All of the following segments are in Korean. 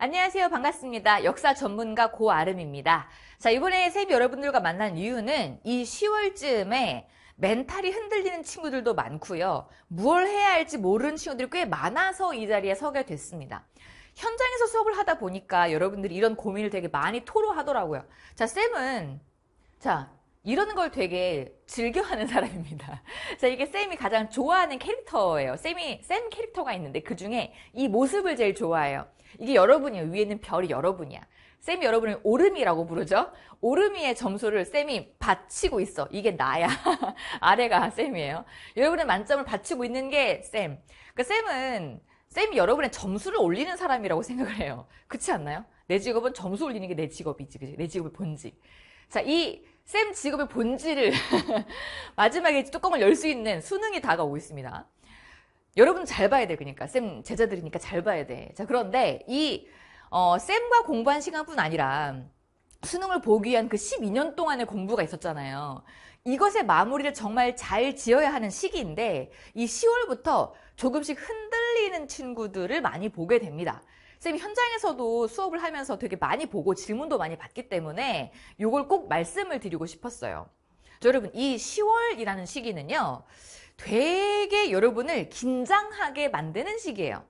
안녕하세요. 반갑습니다. 역사 전문가 고아름입니다. 자, 이번에 세비 여러분들과 만난 이유는 이 10월쯤에 멘탈이 흔들리는 친구들도 많고요. 무얼 해야 할지 모르는 친구들이 꽤 많아서 이 자리에 서게 됐습니다. 현장에서 수업을 하다 보니까 여러분들이 이런 고민을 되게 많이 토로하더라고요. 자, 쌤은 자, 이런 걸 되게 즐겨하는 사람입니다. 자, 이게 쌤이 가장 좋아하는 캐릭터예요. 쌤이 쌤 캐릭터가 있는데 그 중에 이 모습을 제일 좋아해요. 이게 여러분이에요. 위에는 별이 여러분이야. 쌤이 여러분을 오름이라고 부르죠. 오름이의 점수를 쌤이 바치고 있어. 이게 나야. 아래가 쌤이에요. 여러분의 만점을 바치고 있는 게 쌤. 그 쌤은 쌤이 여러분의 점수를 올리는 사람이라고 생각을 해요. 그렇지 않나요? 내 직업은 점수 올리는 게 내 직업이지. 내 직업의 본직. 자, 이 쌤 직업의 본질을 마지막에 뚜껑을 열 수 있는 수능이 다가오고 있습니다. 여러분 잘 봐야 돼, 그러니까. 쌤 제자들이니까 잘 봐야 돼. 자, 그런데 이 어, 쌤과 공부한 시간뿐 아니라 수능을 보기 위한 그 12년 동안의 공부가 있었잖아요. 이것의 마무리를 정말 잘 지어야 하는 시기인데 이 10월부터 조금씩 흔들리는 친구들을 많이 보게 됩니다. 쌤생 현장에서도 수업을 하면서 되게 많이 보고 질문도 많이 받기 때문에 이걸 꼭 말씀을 드리고 싶었어요. 여러분 이 10월이라는 시기는요. 되게 여러분을 긴장하게 만드는 시기예요.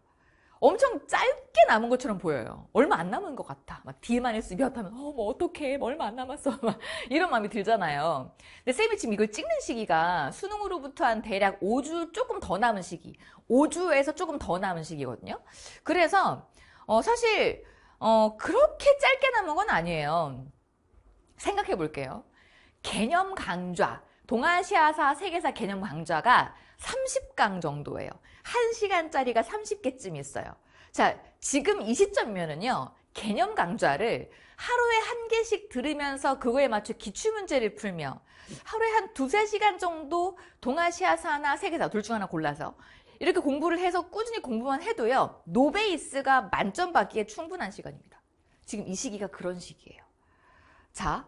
엄청 짧게 남은 것처럼 보여요. 얼마 안 남은 것 같아. 막 D만 S 몇 하면 어뭐 어떡해 뭐 얼마 안 남았어 막 이런 마음이 들잖아요. 근데 쌤이 지금 이걸 찍는 시기가 수능으로부터 한 대략 5주 조금 더 남은 시기 5주에서 조금 더 남은 시기거든요. 그래서 어, 사실 어, 그렇게 짧게 남은 건 아니에요. 생각해 볼게요. 개념 강좌, 동아시아사 세계사 개념 강좌가 30강 정도예요. 1시간짜리가 30개쯤 있어요. 자, 지금 이시점면은요 개념 강좌를 하루에 한 개씩 들으면서 그거에 맞춰 기출문제를 풀며 하루에 한 두세 시간 정도 동아시아사나 세계사 둘 중 하나 골라서 이렇게 공부를 해서 꾸준히 공부만 해도요. 노베이스가 만점 받기에 충분한 시간입니다. 지금 이 시기가 그런 시기예요. 자,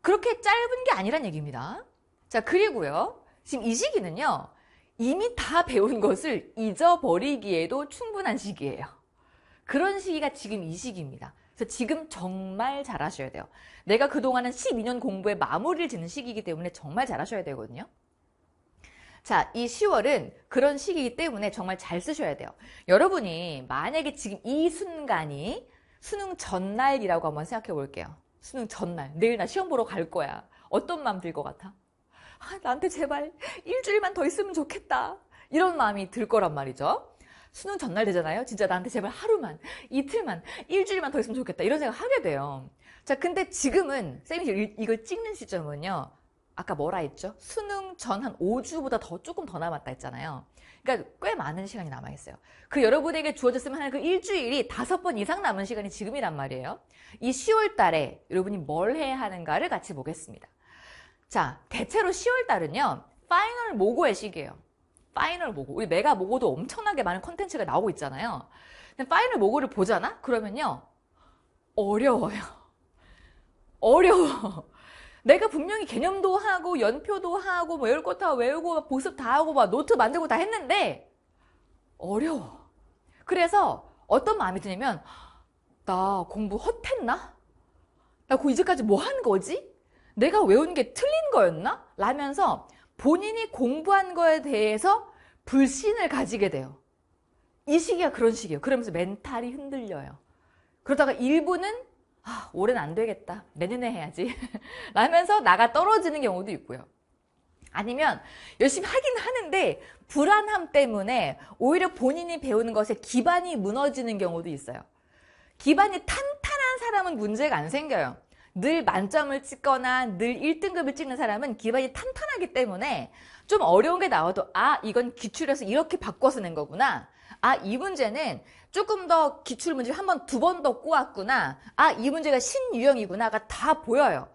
그렇게 짧은 게 아니란 얘기입니다. 자, 그리고요. 지금 이 시기는요. 이미 다 배운 것을 잊어버리기에도 충분한 시기예요. 그런 시기가 지금 이 시기입니다. 그래서 지금 정말 잘하셔야 돼요. 내가 그동안은 12년 공부에 마무리를 짓는 시기이기 때문에 정말 잘하셔야 되거든요. 자, 이 10월은 그런 시기이기 때문에 정말 잘 쓰셔야 돼요. 여러분이 만약에 지금 이 순간이 수능 전날이라고 한번 생각해 볼게요. 수능 전날. 내일 나 시험 보러 갈 거야. 어떤 마음 들 것 같아? 아, 나한테 제발 일주일만 더 있으면 좋겠다. 이런 마음이 들 거란 말이죠. 수능 전날 되잖아요. 진짜 나한테 제발 하루만, 이틀만, 일주일만 더 있으면 좋겠다. 이런 생각 하게 돼요. 자, 근데 지금은 쌤이 이걸 찍는 시점은요. 아까 뭐라 했죠? 수능 전 한 5주보다 더 조금 더 남았다 했잖아요. 그러니까 꽤 많은 시간이 남아있어요. 그 여러분에게 주어졌으면 하는 그 일주일이 다섯 번 이상 남은 시간이 지금이란 말이에요. 이 10월 달에 여러분이 뭘 해야 하는가를 같이 보겠습니다. 자, 대체로 10월 달은요. 파이널 모고의 시기예요. 파이널 모고. 우리 메가 모고도 엄청나게 많은 컨텐츠가 나오고 있잖아요. 근데 파이널 모고를 보잖아? 그러면요. 어려워요. 어려워. 내가 분명히 개념도 하고 연표도 하고 뭐 외울 것다 외우고 보습 다 하고 막 노트 만들고 다 했는데 어려워. 그래서 어떤 마음이 드냐면 나 공부 헛했나? 나그 이제까지 뭐 한 거지? 내가 외운 게 틀린 거였나? 라면서 본인이 공부한 거에 대해서 불신을 가지게 돼요. 이 시기가 그런 시기예요. 그러면서 멘탈이 흔들려요. 그러다가 일부는 아, 올해는 안 되겠다. 내년에 해야지. 라면서 나가 떨어지는 경우도 있고요. 아니면 열심히 하긴 하는데 불안함 때문에 오히려 본인이 배우는 것에 기반이 무너지는 경우도 있어요. 기반이 탄탄한 사람은 문제가 안 생겨요. 늘 만점을 찍거나 늘 1등급을 찍는 사람은 기반이 탄탄하기 때문에 좀 어려운 게 나와도 아 이건 기출해서 이렇게 바꿔서 낸 거구나 아 이 문제는 조금 더 기출 문제 를한번 두 번 더 꼬았구나. 아, 이 문제가 신유형이구나가 다 보여요.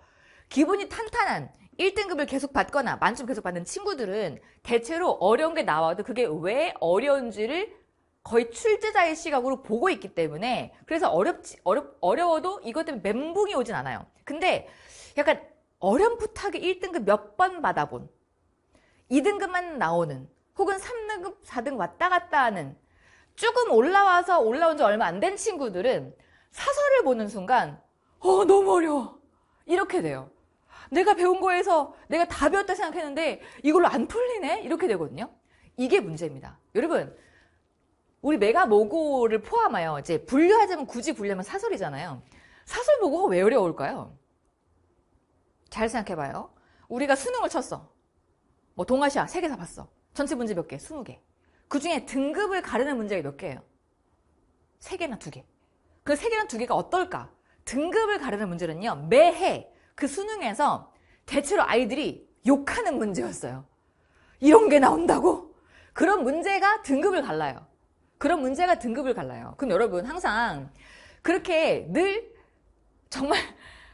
기분이 탄탄한 1등급을 계속 받거나 만점 계속 받는 친구들은 대체로 어려운 게 나와도 그게 왜 어려운지를 거의 출제자의 시각으로 보고 있기 때문에 그래서 어렵지 어렵 어려워도 이것 때문에 멘붕이 오진 않아요. 근데 약간 어렴풋하게 1등급 몇 번 받아본 2등급만 나오는 혹은 3등급 4등 왔다 갔다 하는 조금 올라와서 올라온 지 얼마 안 된 친구들은 사설을 보는 순간 어 너무 어려워 이렇게 돼요. 내가 배운 거에서 내가 다 배웠다 생각했는데 이걸로 안 풀리네 이렇게 되거든요. 이게 문제입니다. 여러분 우리 메가모고를 포함하여 이제 분류하자면 굳이 분류하면 사설이잖아요. 사설 보고가 왜 어려울까요? 잘 생각해봐요. 우리가 수능을 쳤어. 뭐 동아시아 세계사 봤어. 전체 문제 몇 개? 20개. 그 중에 등급을 가르는 문제가 몇 개예요? 세 개나 두 개. 그세 개나 두 개가 어떨까? 등급을 가르는 문제는요, 매해 그 수능에서 대체로 아이들이 욕하는 문제였어요. 이런 게 나온다고? 그런 문제가 등급을 갈라요. 그런 문제가 등급을 갈라요. 그럼 여러분, 항상 그렇게 늘 정말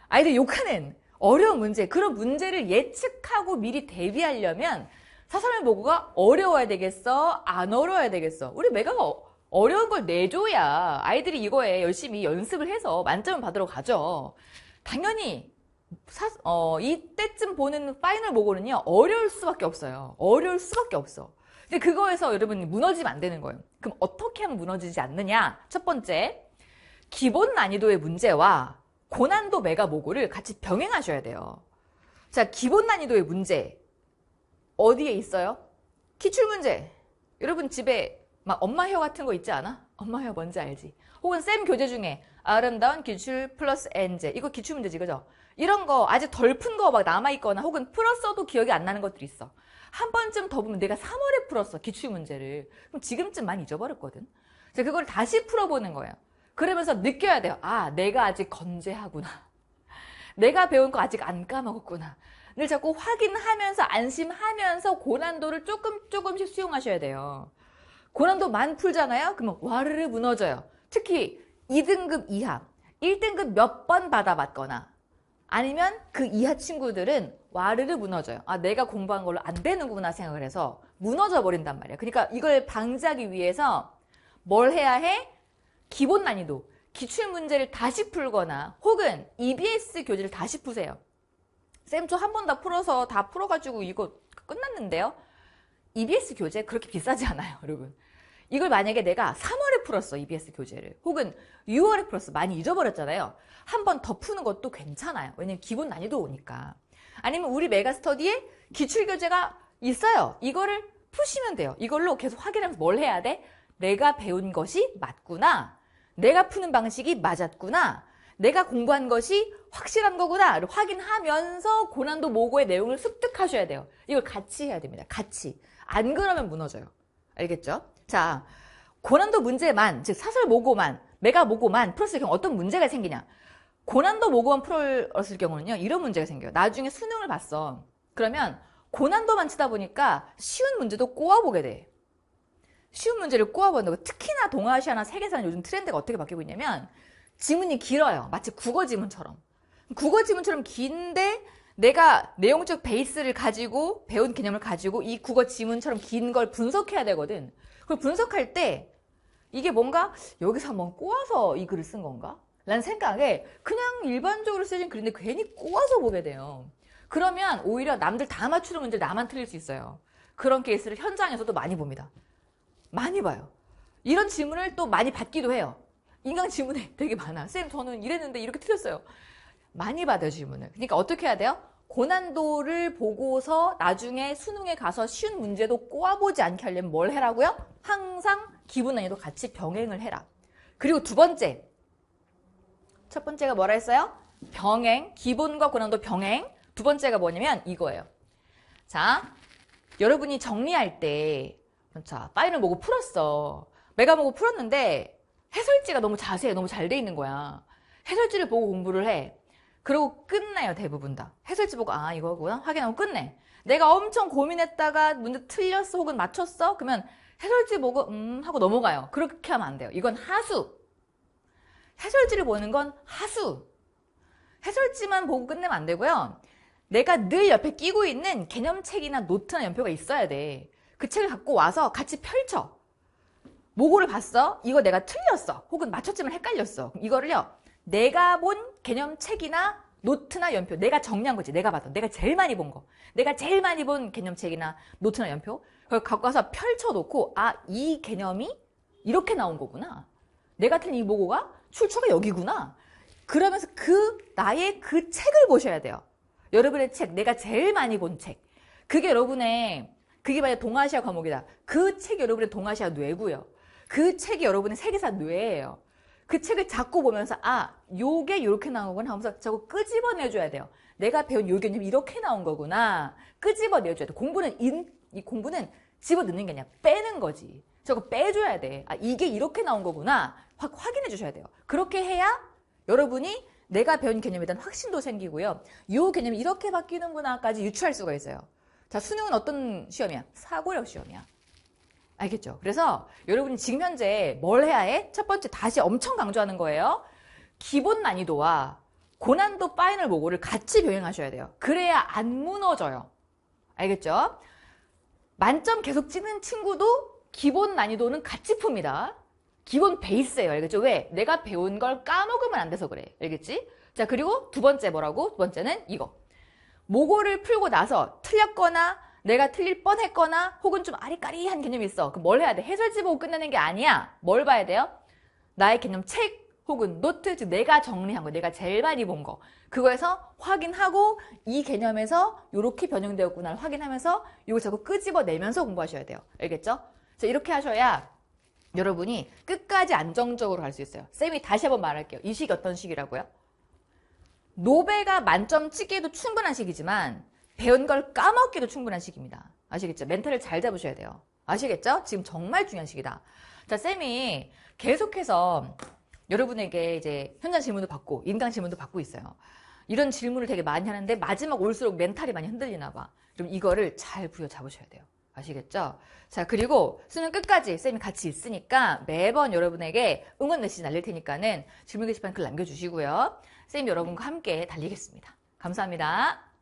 아이들 욕하는 어려운 문제, 그런 문제를 예측하고 미리 대비하려면 사설물 보고가 어려워야 되겠어? 안 어려워야 되겠어? 우리 메가가 어, 어려운 걸 내줘야 아이들이 이거에 열심히 연습을 해서 만점을 받으러 가죠. 당연히 사, 어, 이때쯤 보는 파이널 보고는요 어려울 수밖에 없어요. 어려울 수밖에 없어. 근데 그거에서 여러분 무너지면 안 되는 거예요. 그럼 어떻게 하면 무너지지 않느냐? 첫 번째, 기본 난이도의 문제와 고난도 메가 모고를 같이 병행하셔야 돼요. 자, 기본 난이도의 문제. 어디에 있어요? 기출 문제. 여러분 집에 막 엄마 혀 같은 거 있지 않아? 엄마 혀 뭔지 알지? 혹은 쌤 교재 중에 아름다운 기출 플러스 엔제 이거 기출 문제지 그죠? 이런 거 아직 덜 푼 거 막 남아 있거나 혹은 풀었어도 기억이 안 나는 것들이 있어. 한 번쯤 더 보면 내가 3월에 풀었어 기출 문제를. 그럼 지금쯤 많이 잊어버렸거든. 그래서 그걸 다시 풀어보는 거예요. 그러면서 느껴야 돼요. 아 내가 아직 건재하구나. 내가 배운 거 아직 안 까먹었구나. 를 자꾸 확인하면서 안심하면서 고난도를 조금 조금씩 수용하셔야 돼요. 고난도 만 풀잖아요. 그러면 와르르 무너져요. 특히 2등급 이하, 1등급 몇 번 받아봤거나 아니면 그 이하 친구들은 와르르 무너져요. 아, 내가 공부한 걸로 안 되는구나 생각을 해서 무너져 버린단 말이에요. 그러니까 이걸 방지하기 위해서 뭘 해야 해? 기본 난이도, 기출 문제를 다시 풀거나 혹은 EBS 교재를 다시 푸세요. 쌤초 한 번 다 풀어서 다 풀어가지고 이거 끝났는데요. EBS 교재 그렇게 비싸지 않아요, 여러분. 이걸 만약에 내가 3월에 풀었어, EBS 교재를. 혹은 6월에 풀었어. 많이 잊어버렸잖아요. 한 번 더 푸는 것도 괜찮아요. 왜냐면 기본 난이도 오니까. 아니면 우리 메가스터디에 기출교재가 있어요. 이거를 푸시면 돼요. 이걸로 계속 확인하면서 뭘 해야 돼? 내가 배운 것이 맞구나. 내가 푸는 방식이 맞았구나. 내가 공부한 것이 확실한 거구나를 확인하면서 고난도 모고의 내용을 습득하셔야 돼요. 이걸 같이 해야 됩니다. 같이. 안 그러면 무너져요. 알겠죠? 자, 고난도 문제만, 즉 사설 모고만, 메가 모고만 풀었을 경우 어떤 문제가 생기냐. 고난도 모고만 풀었을 경우는요. 이런 문제가 생겨요. 나중에 수능을 봤어. 그러면 고난도만 치다 보니까 쉬운 문제도 꼬아보게 돼. 쉬운 문제를 꼬아본다고 특히나 동아시아나 세계사는 요즘 트렌드가 어떻게 바뀌고 있냐면 지문이 길어요. 마치 국어 지문처럼. 국어 지문처럼 긴데 내가 내용적 베이스를 가지고 배운 개념을 가지고 이 국어 지문처럼 긴 걸 분석해야 되거든. 그걸 분석할 때 이게 뭔가 여기서 한번 꼬아서 이 글을 쓴 건가? 라는 생각에 그냥 일반적으로 쓰진 글인데 괜히 꼬아서 보게 돼요. 그러면 오히려 남들 다 맞추는 문제를 나만 틀릴 수 있어요. 그런 케이스를 현장에서도 많이 봅니다. 많이 봐요. 이런 질문을 또 많이 받기도 해요. 인강 지문에 되게 많아. 쌤, 저는 이랬는데 이렇게 틀렸어요. 많이 받아요, 질문을. 그러니까 어떻게 해야 돼요? 고난도를 보고서 나중에 수능에 가서 쉬운 문제도 꼬아보지 않게 하려면 뭘 해라고요? 항상 기분 난이도 같이 병행을 해라. 그리고 두 번째. 첫 번째가 뭐라 했어요? 병행. 기본과 고난도 병행. 두 번째가 뭐냐면 이거예요. 자, 여러분이 정리할 때, 자, 파일을 보고 풀었어. 메가 보고 풀었는데, 해설지가 너무 자세히 너무 잘 돼 있는 거야. 해설지를 보고 공부를 해. 그러고 끝내요 대부분 다. 해설지 보고 아 이거구나 확인하고 끝내. 내가 엄청 고민했다가 문제 틀렸어 혹은 맞췄어? 그러면 해설지 보고 음 하고 넘어가요. 그렇게 하면 안 돼요. 이건 하수. 해설지를 보는 건 하수. 해설지만 보고 끝내면 안 되고요. 내가 늘 옆에 끼고 있는 개념책이나 노트나 연표가 있어야 돼. 그 책을 갖고 와서 같이 펼쳐. 모고를 봤어. 이거 내가 틀렸어. 혹은 맞췄지만 헷갈렸어. 이거를요. 내가 본 개념책이나 노트나 연표. 내가 정리한 거지. 내가 봤던. 내가 제일 많이 본 거. 내가 제일 많이 본 개념책이나 노트나 연표. 그걸 갖고 와서 펼쳐놓고 아, 이 개념이 이렇게 나온 거구나. 내가 틀린 이 모고가 출처가 여기구나. 그러면서 그 나의 그 책을 보셔야 돼요. 여러분의 책, 내가 제일 많이 본 책. 그게 여러분의 그게 만약 동아시아 과목이다. 그책이 여러분의 동아시아 뇌고요. 그 책이 여러분의 세계사 뇌예요. 그 책을 자꾸 보면서 아 요게 이렇게 나오구나 하면서 자꾸 끄집어내줘야 돼요. 내가 배운 요 개념이 이렇게 나온 거구나. 끄집어내줘야 돼. 공부는 인, 이 공부는 집어넣는 게 아니라 빼는 거지. 저거 빼줘야 돼. 아 이게 이렇게 나온 거구나. 확 확인해 주셔야 돼요. 그렇게 해야 여러분이 내가 배운 개념에 대한 확신도 생기고요. 요 개념이 이렇게 바뀌는구나까지 유추할 수가 있어요. 자 수능은 어떤 시험이야? 사고력 시험이야. 알겠죠? 그래서 여러분이 지금 현재 뭘 해야 해? 첫 번째 다시 엄청 강조하는 거예요. 기본 난이도와 고난도 파이널 모고를 같이 병행하셔야 돼요. 그래야 안 무너져요. 알겠죠? 만점 계속 찌는 친구도 기본 난이도는 같이 풉니다. 기본 베이스예요. 알겠죠? 왜? 내가 배운 걸 까먹으면 안 돼서 그래. 알겠지? 자, 그리고 두 번째 뭐라고? 두 번째는 이거. 모고를 풀고 나서 틀렸거나 내가 틀릴 뻔했거나 혹은 좀 아리까리한 개념이 있어. 그럼 뭘 해야 돼? 해설지 보고 끝내는 게 아니야. 뭘 봐야 돼요? 나의 개념 책 혹은 노트, 즉 내가 정리한 거, 내가 제일 많이 본 거. 그거에서 확인하고 이 개념에서 이렇게 변형되었구나를 확인하면서 이거 자꾸 끄집어내면서 공부하셔야 돼요. 알겠죠? 자, 이렇게 하셔야 여러분이 끝까지 안정적으로 갈 수 있어요. 쌤이 다시 한번 말할게요. 이 식이 어떤 식이라고요? 노배가 만점 찍기에도 충분한 식이지만 배운 걸 까먹기도 충분한 시기입니다. 아시겠죠? 멘탈을 잘 잡으셔야 돼요. 아시겠죠? 지금 정말 중요한 시기다. 자, 쌤이 계속해서 여러분에게 이제 현장 질문도 받고 인강 질문도 받고 있어요. 이런 질문을 되게 많이 하는데 마지막 올수록 멘탈이 많이 흔들리나 봐. 그럼 이거를 잘 부여잡으셔야 돼요. 아시겠죠? 자, 그리고 수능 끝까지 쌤이 같이 있으니까 매번 여러분에게 응원 메시지 날릴 테니까는 질문 게시판 글 남겨주시고요. 쌤 여러분과 함께 달리겠습니다. 감사합니다.